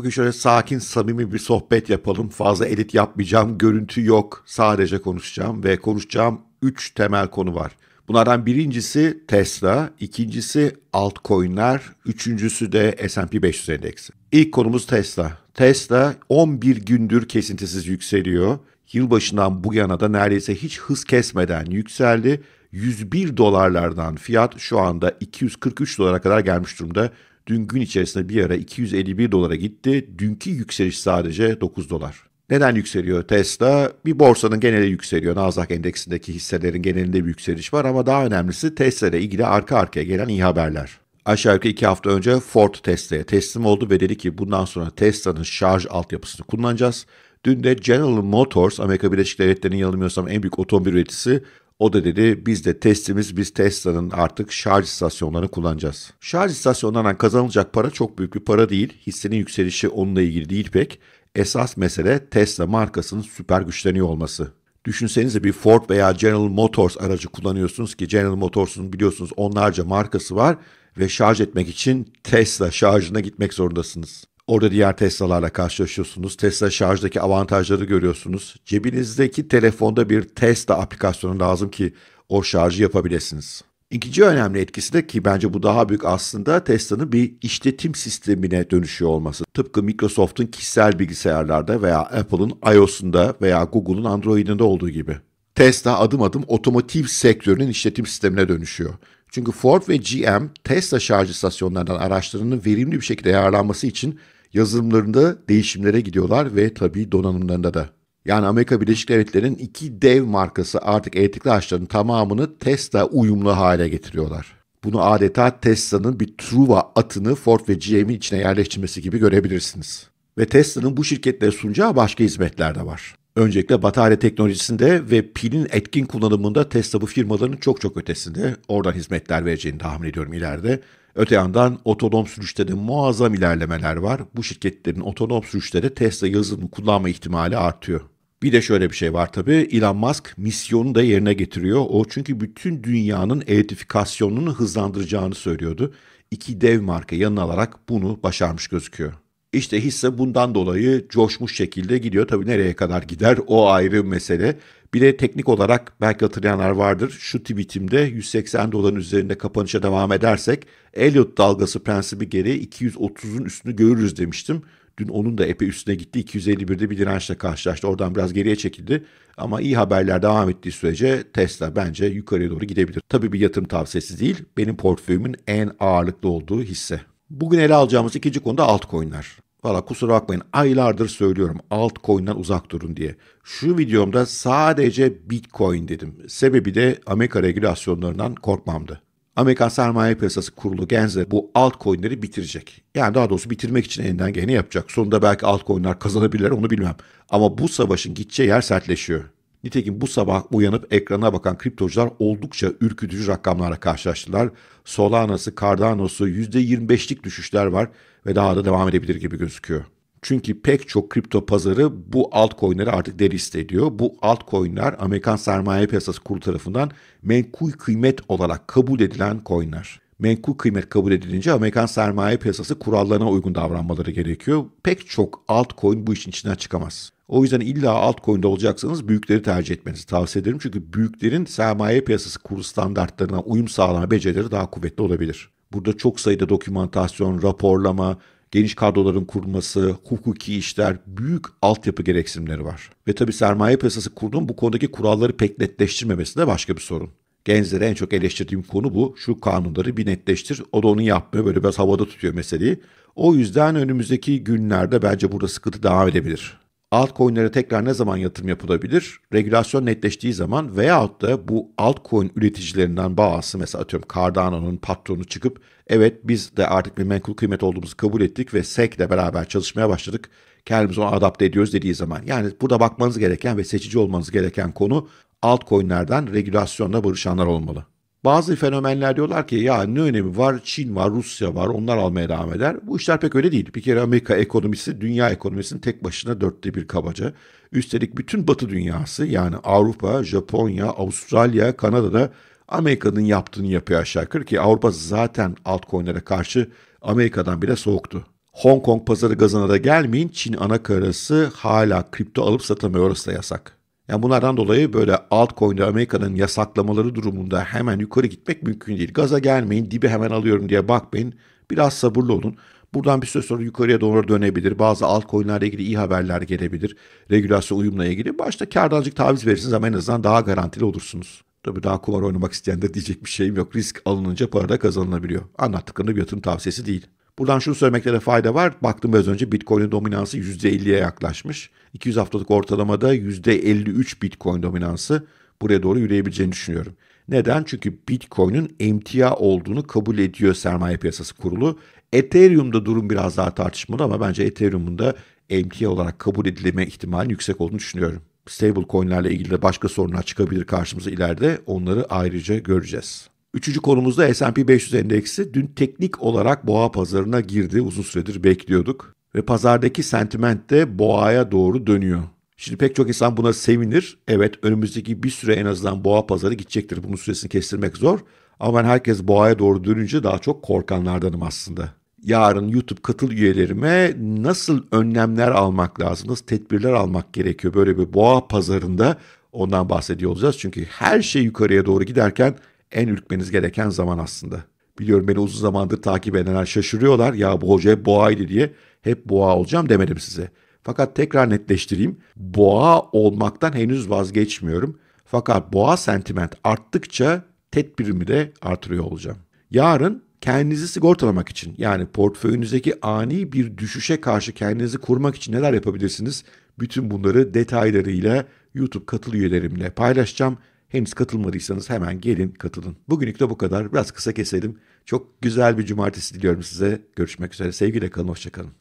Bugün şöyle sakin, samimi bir sohbet yapalım. Fazla edit yapmayacağım, görüntü yok. Sadece konuşacağım ve konuşacağım 3 temel konu var. Bunlardan birincisi Tesla, ikincisi altcoin'ler, üçüncüsü de S&P 500 endeksi. İlk konumuz Tesla. Tesla 11 gündür kesintisiz yükseliyor. Yılbaşından bu yana da neredeyse hiç hız kesmeden yükseldi. 101 dolarlardan fiyat şu anda 243 dolara kadar gelmiş durumda. Dün gün içerisinde bir ara 251 dolara gitti. Dünkü yükseliş sadece 9 dolar. Neden yükseliyor Tesla? Bir borsanın geneli yükseliyor. Nasdaq endeksindeki hisselerin genelinde bir yükseliş var ama daha önemlisi Tesla ile ilgili arka arkaya gelen iyi haberler. Aşağı yukarı iki hafta önce Ford Tesla'ya teslim oldu ve dedi ki bundan sonra Tesla'nın şarj altyapısını kullanacağız. Dün de General Motors, Amerika Birleşik Devletleri'nin yanılmıyorsam en büyük otomobil üreticisi o da dedi biz de testimiz biz Tesla'nın artık şarj istasyonlarını kullanacağız. Şarj istasyonlarından kazanılacak para çok büyük bir para değil. Hissenin yükselişi onunla ilgili değil pek. Esas mesele Tesla markasının süper güçleniyor olması. Düşünsenize bir Ford veya General Motors aracı kullanıyorsunuz ki General Motors'un biliyorsunuz onlarca markası var ve şarj etmek için Tesla şarjına gitmek zorundasınız. Orada diğer Tesla'larla karşılaşıyorsunuz. Tesla şarjdaki avantajları görüyorsunuz. Cebinizdeki telefonda bir Tesla aplikasyonu lazım ki o şarjı yapabilirsiniz. İkinci önemli etkisi de ki bence bu daha büyük aslında Tesla'nın bir işletim sistemine dönüşüyor olması. Tıpkı Microsoft'un kişisel bilgisayarlarda veya Apple'ın iOS'unda veya Google'un Android'inde olduğu gibi. Tesla adım adım otomotiv sektörünün işletim sistemine dönüşüyor. Çünkü Ford ve GM Tesla şarj istasyonlarından araçlarının verimli bir şekilde yararlanması için yazılımlarında değişimlere gidiyorlar ve tabii donanımlarında da. Yani Amerika Birleşik Devletleri'nin iki dev markası artık elektrikli araçların tamamını Tesla uyumlu hale getiriyorlar. Bunu adeta Tesla'nın bir Truva atını Ford ve GM'in içine yerleştirmesi gibi görebilirsiniz. Ve Tesla'nın bu şirketlere sunacağı başka hizmetler de var. Öncelikle batarya teknolojisinde ve pilin etkin kullanımında Tesla bu firmaların çok çok ötesinde. Oradan hizmetler vereceğini tahmin ediyorum ileride. Öte yandan otonom sürüşte de muazzam ilerlemeler var. Bu şirketlerin otonom sürüşte de Tesla yazılımı kullanma ihtimali artıyor. Bir de şöyle bir şey var tabii. Elon Musk misyonu da yerine getiriyor. O çünkü bütün dünyanın elektrifikasyonunu hızlandıracağını söylüyordu. İki dev marka yanına alarak bunu başarmış gözüküyor. İşte hisse bundan dolayı coşmuş şekilde gidiyor. Tabii nereye kadar gider o ayrı mesele. Bir de teknik olarak belki hatırlayanlar vardır. Şu tweetimde 180 doların üzerinde kapanışa devam edersek Elliot dalgası prensibi gereği 230'un üstünü görürüz demiştim. Dün onun da epey üstüne gitti. 251'de bir dirençle karşılaştı. Oradan biraz geriye çekildi. Ama iyi haberler devam ettiği sürece Tesla bence yukarıya doğru gidebilir. Tabii bir yatırım tavsiyesi değil. Benim portföyümün en ağırlıklı olduğu hisse. Bugün ele alacağımız ikinci konuda altcoin'ler. Valla kusura bakmayın aylardır söylüyorum altcoin'den uzak durun diye. Şu videomda sadece bitcoin dedim. Sebebi de Amerika regülasyonlarından korkmamdı. Amerikan Sermaye Piyasası Kurulu Gensler bu altcoin'leri bitirecek. Yani daha doğrusu bitirmek için elinden geleni yapacak. Sonunda belki altcoin'ler kazanabilirler onu bilmem. Ama bu savaşın gideceği yer sertleşiyor. Nitekim bu sabah uyanıp ekrana bakan kriptocular oldukça ürkütücü rakamlara karşılaştılar. Solana'sı, Cardano'su %25'lik düşüşler var ve daha da devam edebilir gibi gözüküyor. Çünkü pek çok kripto pazarı bu altcoin'leri artık delist ediyor. Bu altcoin'ler Amerikan Sermaye Piyasası Kurulu tarafından menkul kıymet olarak kabul edilen coin'ler menkul kıymet kabul edilince Amerikan sermaye piyasası kurallarına uygun davranmaları gerekiyor. Pek çok altcoin bu işin içinden çıkamaz. O yüzden illa altcoin'de olacaksanız büyükleri tercih etmenizi tavsiye ederim. Çünkü büyüklerin sermaye piyasası kuru standartlarına uyum sağlama becerileri daha kuvvetli olabilir. Burada çok sayıda dokümantasyon, raporlama, geniş kadroların kurulması, hukuki işler, büyük altyapı gereksinimleri var. Ve tabii sermaye piyasası kurduğun bu konudaki kuralları pek netleştirmemesi de başka bir sorun gençlere en çok eleştirdiğim konu bu. Şu kanunları bir netleştir. O da onu yapmıyor. Böyle biraz havada tutuyor meseleyi. O yüzden önümüzdeki günlerde bence burada sıkıntı devam edebilir altcoin'lere tekrar ne zaman yatırım yapılabilir? Regülasyon netleştiği zaman veyahut da bu altcoin üreticilerinden bazı mesela atıyorum Cardano'nun patronu çıkıp evet biz de artık bir menkul kıymet olduğumuzu kabul ettik ve SEC ile beraber çalışmaya başladık. Kendimizi ona adapte ediyoruz dediği zaman. Yani burada bakmanız gereken ve seçici olmanız gereken konu altcoin'lerden regülasyonla barışanlar olmalı. Bazı fenomenler diyorlar ki ya ne önemi var Çin var Rusya var onlar almaya devam eder. Bu işler pek öyle değil. Bir kere Amerika ekonomisi dünya ekonomisinin tek başına dörtte bir kabaca. Üstelik bütün batı dünyası yani Avrupa, Japonya, Avustralya, Kanada'da Amerika'nın yaptığını yapıyor aşağı yukarı ki Avrupa zaten altcoin'lere karşı Amerika'dan bile soğuktu. Hong Kong pazarı gazına da gelmeyin Çin ana karası hala kripto alıp satamıyor orası da yasak. Yani bunlardan dolayı böyle altcoin'de Amerika'nın yasaklamaları durumunda hemen yukarı gitmek mümkün değil. Gaza gelmeyin, dibi hemen alıyorum diye bakmayın. Biraz sabırlı olun. Buradan bir süre sonra yukarıya doğru dönebilir. Bazı altcoin'lerle ilgili iyi haberler gelebilir. Regülasyon uyumla ilgili. Başta kardancık taviz verirsiniz ama en azından daha garantili olursunuz. Tabii daha kumar oynamak isteyen de diyecek bir şeyim yok. Risk alınınca para da kazanılabiliyor. Anlattıklarını bir yatırım tavsiyesi değil. Buradan şunu söylemekte fayda var. Baktım biraz önce Bitcoin'in dominansı %50'ye yaklaşmış. 200 haftalık ortalamada %53 Bitcoin dominansı buraya doğru yürüyebileceğini düşünüyorum. Neden? Çünkü Bitcoin'in emtia olduğunu kabul ediyor sermaye piyasası kurulu. Ethereum'da durum biraz daha tartışmalı ama bence Ethereum'un da emtia olarak kabul edilme ihtimalinin yüksek olduğunu düşünüyorum. Stable coinlerle ilgili de başka sorunlar çıkabilir karşımıza ileride. Onları ayrıca göreceğiz. Üçüncü konumuzda S&P 500 endeksi dün teknik olarak boğa pazarına girdi. Uzun süredir bekliyorduk ve pazardaki sentiment de boğaya doğru dönüyor. Şimdi pek çok insan buna sevinir. Evet önümüzdeki bir süre en azından boğa pazarı gidecektir. Bunun süresini kestirmek zor. Ama ben herkes boğaya doğru dönünce daha çok korkanlardanım aslında. Yarın YouTube katıl üyelerime nasıl önlemler almak lazım, nasıl tedbirler almak gerekiyor böyle bir boğa pazarında ondan bahsediyor olacağız. Çünkü her şey yukarıya doğru giderken en ürkmeniz gereken zaman aslında. Biliyorum beni uzun zamandır takip edenler şaşırıyorlar. Ya bu hoca hep boğaydı diye. Hep boğa olacağım demedim size. Fakat tekrar netleştireyim. Boğa olmaktan henüz vazgeçmiyorum. Fakat boğa sentiment arttıkça tedbirimi de artırıyor olacağım. Yarın kendinizi sigortalamak için yani portföyünüzdeki ani bir düşüşe karşı kendinizi korumak için neler yapabilirsiniz? Bütün bunları detaylarıyla YouTube katıl üyelerimle paylaşacağım. Henüz katılmadıysanız hemen gelin katılın. Bugünlük de bu kadar. Biraz kısa keselim. Çok güzel bir cumartesi diliyorum size. Görüşmek üzere. Sevgiyle kalın, hoşçakalın.